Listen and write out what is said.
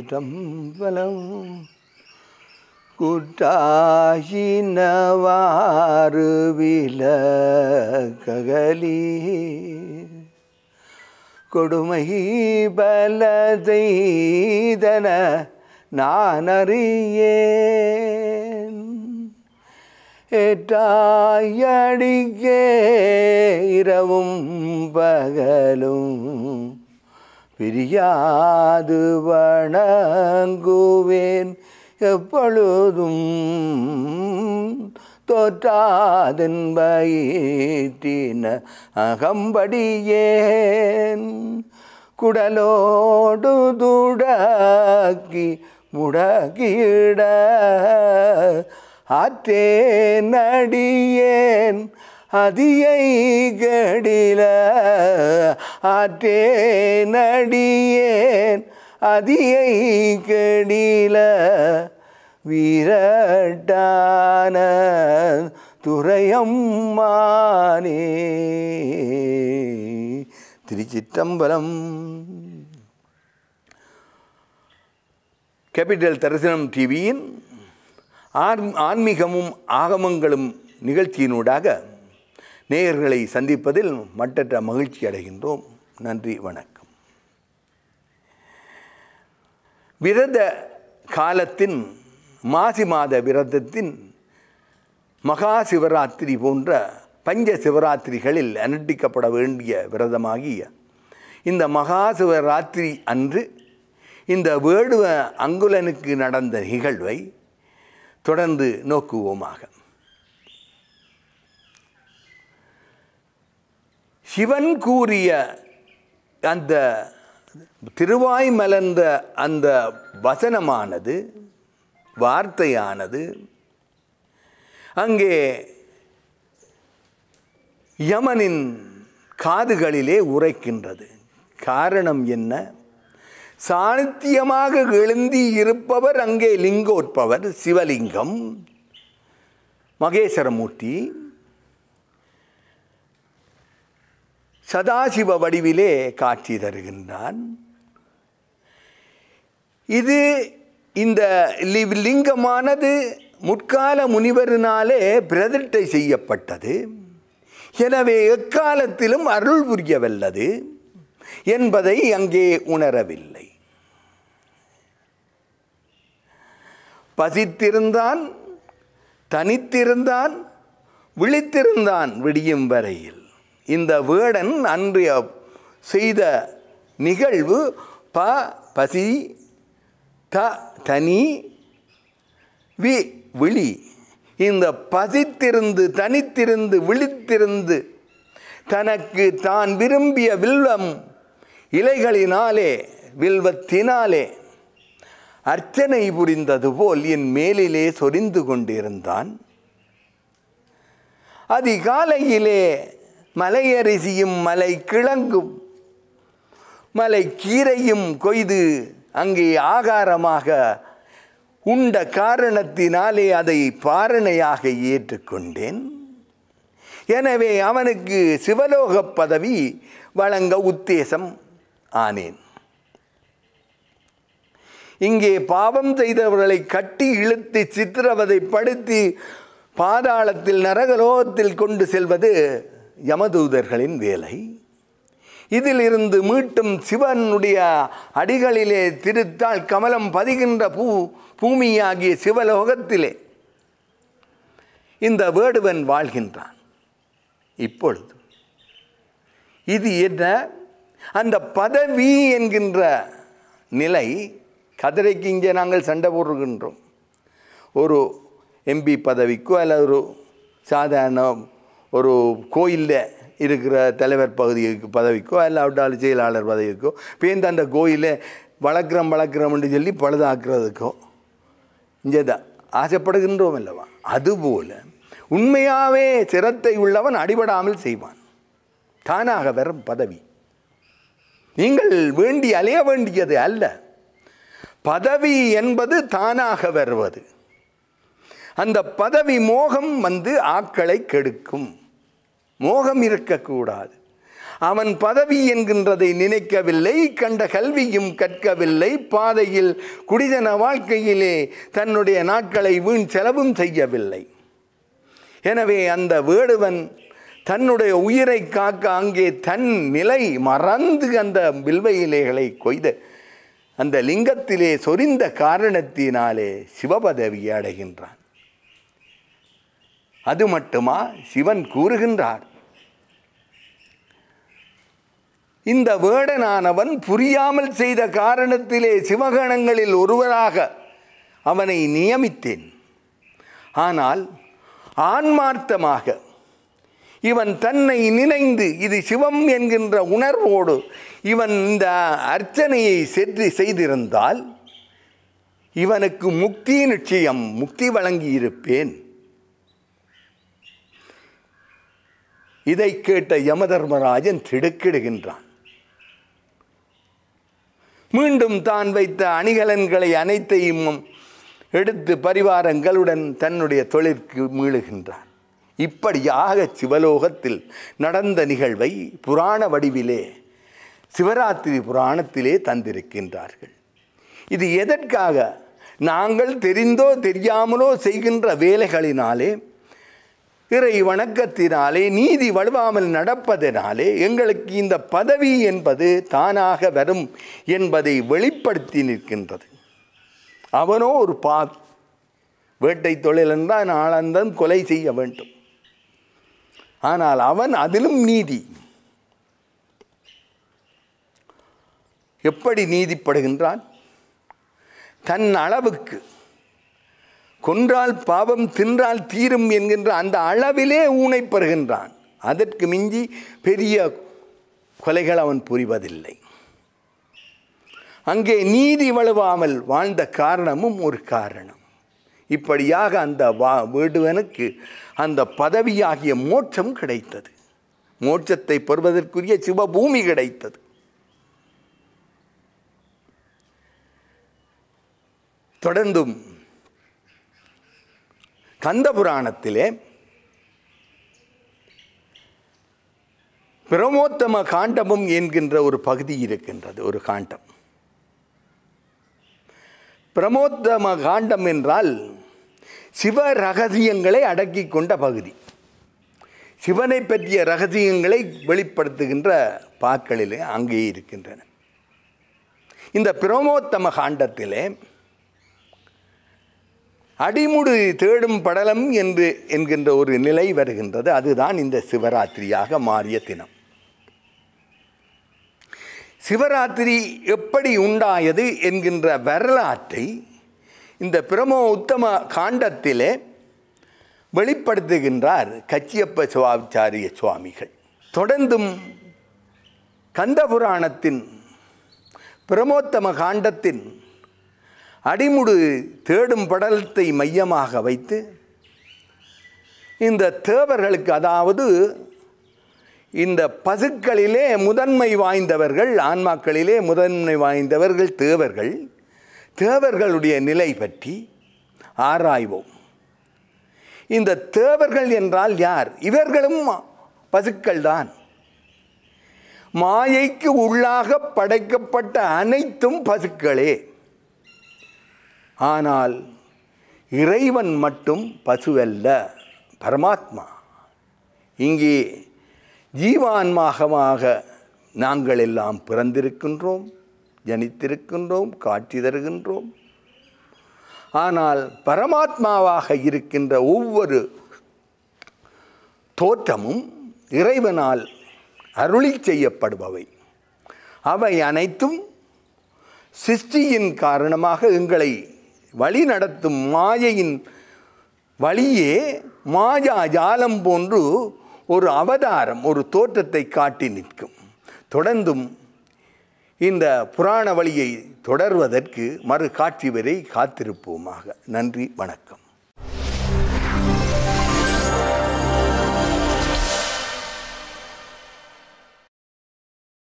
சிதம்பலம் குட்டாயினவாறு ககலி கொடுமை பலதைதன நான் அறியேன் ஏற்றாயடிக்கே இரவும் பகலும் பிரியாது வணங்குவேன் எப்பொழுதும் தோற்றாதின்பயிற்றின அகம்படியேன் குடலோடு துடக்கி முடக்கிட ஆற்றே நடியேன் அதியை கடில ஆற்றே நடியேன் அதியை கடில வீரட்டான துறையம்மானே திருச்சிற்றம்பலம் கேபிட்டல் தரிசனம் டிவியின் ஆன்மீகமும் ஆகமங்களும் நிகழ்ச்சியினூடாக நேயர்களை சந்திப்பதில் மட்டற்ற மகிழ்ச்சி அடைகின்றோம் நன்றி வணக்கம் விரத காலத்தின் மாசி மாத விரதத்தின் மகா சிவராத்திரி போன்ற பஞ்ச சிவராத்திரிகளில் அனுட்டிக்கப்பட வேண்டிய விரதமாகிய இந்த மகா சிவராத்திரி அன்று இந்த வேடுவ அங்குலனுக்கு நடந்த நிகழ்வை தொடர்ந்து நோக்குவோமாக சிவன் கூறிய அந்த திருவாய் மலர்ந்த அந்த வசனமானது வார்த்தையானது அங்கே யமனின் காதுகளிலே உரைக்கின்றது காரணம் என்ன சாணித்தியமாக எழுந்தி இருப்பவர் அங்கே லிங்கோற்பவர் சிவலிங்கம் மகேஸ்வரமூர்த்தி சதாசிவ வடிவிலே காட்சி தருகின்றான் இது இந்த லிங்கமானது முற்கால முனிவரினாலே பிரதிட்டை செய்யப்பட்டது எனவே எக்காலத்திலும் அருள் புரியவல்லது என்பதை அங்கே உணரவில்லை பசித்திருந்தான் தனித்திருந்தான் விழித்திருந்தான் விடியும் வரையில் இந்த வேடன் அன்றைய செய்த நிகழ்வு ப பசி த தனி வி விழி இந்த பசித்திருந்து தனித்திருந்து விழித்திருந்து தனக்கு தான் விரும்பிய வில்வம் இலைகளினாலே வில்வத்தினாலே அர்ச்சனை புரிந்தது போல் என் மேலிலே சொரிந்து கொண்டிருந்தான் அதிகாலையிலே மலையரிசியும் மலை கிழங்கும் மலை கீரையும் கொய்து அங்கே ஆகாரமாக உண்ட காரணத்தினாலே அதை பாரணையாக ஏற்றுக்கொண்டேன் எனவே அவனுக்கு சிவலோக பதவி வழங்க உத்தேசம் ஆனேன் இங்கே பாவம் செய்தவர்களை கட்டி இழுத்து சித்திரவதைப்படுத்தி பாதாளத்தில் நரகலோகத்தில் கொண்டு செல்வது யமதூதர்களின் வேலை இதிலிருந்து மீட்டும் சிவனுடைய அடிகளிலே திருத்தால் கமலம் பதிகின்ற பூ பூமியாகிய சிவலோகத்திலே இந்த வேடுவன் வாழ்கின்றான் இப்பொழுது இது என்ன அந்த பதவி என்கின்ற நிலை கதிரைக்கு இங்கே நாங்கள் சண்டை போடுகின்றோம் ஒரு எம்பி பதவிக்கோ அல்லது ஒரு சாதாரண ஒரு கோயிலில் இருக்கிற தலைவர் பகுதிக்கு பதவிக்கோ இல்லை அவட்டால் செயலாளர் பதவிக்கோ பேருந்து அந்த கோயிலை வளர்க்குறோம் வளர்க்குறோம்னு சொல்லி பழுதாக்குறதுக்கோ இங்கே தான் ஆசைப்படுகின்றோம் அல்லவா அதுபோல் உண்மையாகவே சிரத்தை உள்ளவன் அடிபடாமல் செய்வான் தானாக வரும் பதவி நீங்கள் வேண்டி அலைய வேண்டியது அல்ல பதவி என்பது தானாக வருவது அந்த பதவி மோகம் வந்து ஆக்களை கெடுக்கும் மோகம் இருக்கக்கூடாது அவன் பதவி என்கின்றதை நினைக்கவில்லை கண்ட கல்வியும் கற்கவில்லை பாதையில் குடிதன வாழ்க்கையிலே தன்னுடைய நாட்களை வீண் செலவும் செய்யவில்லை எனவே அந்த வேடுவன் தன்னுடைய உயிரை காக்க அங்கே தன் நிலை மறந்து அந்த வில்வ இலைகளை கொய்த அந்த லிங்கத்திலே சொரிந்த காரணத்தினாலே சிவபதவி அடைகின்றான் அது மட்டுமா சிவன் கூறுகின்றார் இந்த வேடனானவன் புரியாமல் செய்த காரணத்திலே சிவகணங்களில் ஒருவராக அவனை நியமித்தேன் ஆனால் ஆன்மார்த்தமாக இவன் தன்னை நினைந்து இது சிவம் என்கின்ற உணர்வோடு இவன் இந்த அர்ச்சனையை செற்று செய்திருந்தால் இவனுக்கு முக்தி நிச்சயம் முக்தி வழங்கியிருப்பேன் இதை கேட்ட யமதர்மராஜன் திடுக்கிடுகின்றான் மீண்டும் தான் வைத்த அணிகலன்களை அனைத்தையும் எடுத்து பரிவாரங்களுடன் தன்னுடைய தொழிற்கு மீழுகின்றார் இப்படியாக சிவலோகத்தில் நடந்த நிகழ்வை புராண வடிவிலே சிவராத்திரி புராணத்திலே தந்திருக்கின்றார்கள் இது எதற்காக நாங்கள் தெரிந்தோ தெரியாமலோ செய்கின்ற வேலைகளினாலே இறை வணக்கத்தினாலே நீதி வலுவாமல் நடப்பதனாலே எங்களுக்கு இந்த பதவி என்பது தானாக வரும் என்பதை வெளிப்படுத்தி நிற்கின்றது அவனோ ஒரு பாவி வேட்டை தொழிலென்றால் ஆனந்தன் கொலை செய்ய வேண்டும் ஆனால் அவன் அதிலும் நீதி எப்படி நீதிப்படுகின்றான் தன் அளவுக்கு கொன்றால் பாவம் தின்றால் தீரும் என்கின்ற அந்த அளவிலே ஊனை பெறுகின்றான் அதற்கு மிஞ்சி பெரிய கொலைகள் அவன் புரிவதில்லை அங்கே நீதி வலுவாமல் வாழ்ந்த காரணமும் ஒரு காரணம் இப்படியாக அந்த வா வேடுவனுக்கு அந்த பதவியாகிய மோட்சம் கிடைத்தது மோட்சத்தை பெறுவதற்குரிய சிவபூமி கிடைத்தது தொடர்ந்தும் கந்த புராணத்திலே பிரமோத்தம காண்டமும் என்கின்ற ஒரு பகுதி இருக்கின்றது ஒரு காண்டம் பிரமோத்தம காண்டம் என்றால் சிவ ரகசியங்களை அடக்கி கொண்ட பகுதி சிவனை பற்றிய ரகசியங்களை வெளிப்படுத்துகின்ற பாக்களிலே அங்கே இருக்கின்றன இந்த பிரமோத்தம காண்டத்திலே அடிமுடி தேடும் படலம் என்று என்கின்ற ஒரு நிலை வருகின்றது அதுதான் இந்த சிவராத்திரியாக மாறிய தினம் சிவராத்திரி எப்படி உண்டாயது என்கின்ற வரலாற்றை இந்த பிரமோ உத்தம காண்டத்திலே வெளிப்படுத்துகின்றார் கச்சியப்ப சிவாச்சாரிய சுவாமிகள் தொடர்ந்தும் கந்தபுராணத்தின் பிரமோத்தம காண்டத்தின் அடிமுடு தேடும் படலத்தை மையமாக வைத்து இந்த தேவர்களுக்கு அதாவது இந்த பசுக்களிலே முதன்மை வாய்ந்தவர்கள் ஆன்மாக்களிலே முதன்மை வாய்ந்தவர்கள் தேவர்கள் தேவர்களுடைய நிலை பற்றி ஆராய்வோம் இந்த தேவர்கள் என்றால் யார் இவர்களும் பசுக்கள் தான் மாயைக்கு உள்ளாக படைக்கப்பட்ட அனைத்தும் பசுக்களே ஆனால் இறைவன் மட்டும் பசுவல்ல பரமாத்மா இங்கே ஜீவான்மாகமாக நாங்கள் எல்லாம் பிறந்திருக்கின்றோம் ஜனித்திருக்கின்றோம் காட்சி தருகின்றோம் ஆனால் பரமாத்மாவாக இருக்கின்ற ஒவ்வொரு தோற்றமும் இறைவனால் அருளி செய்யப்படுபவை அவை அனைத்தும் சிருஷ்டியின் காரணமாக எங்களை வழி நடத்தும் மாயையின் வழியே மாயா ஜாலம் போன்று ஒரு அவதாரம் ஒரு தோற்றத்தை காட்டி நிற்கும் தொடர்ந்தும் இந்த புராண வழியை தொடர்வதற்கு மறு காட்சி வரை காத்திருப்போமாக நன்றி வணக்கம்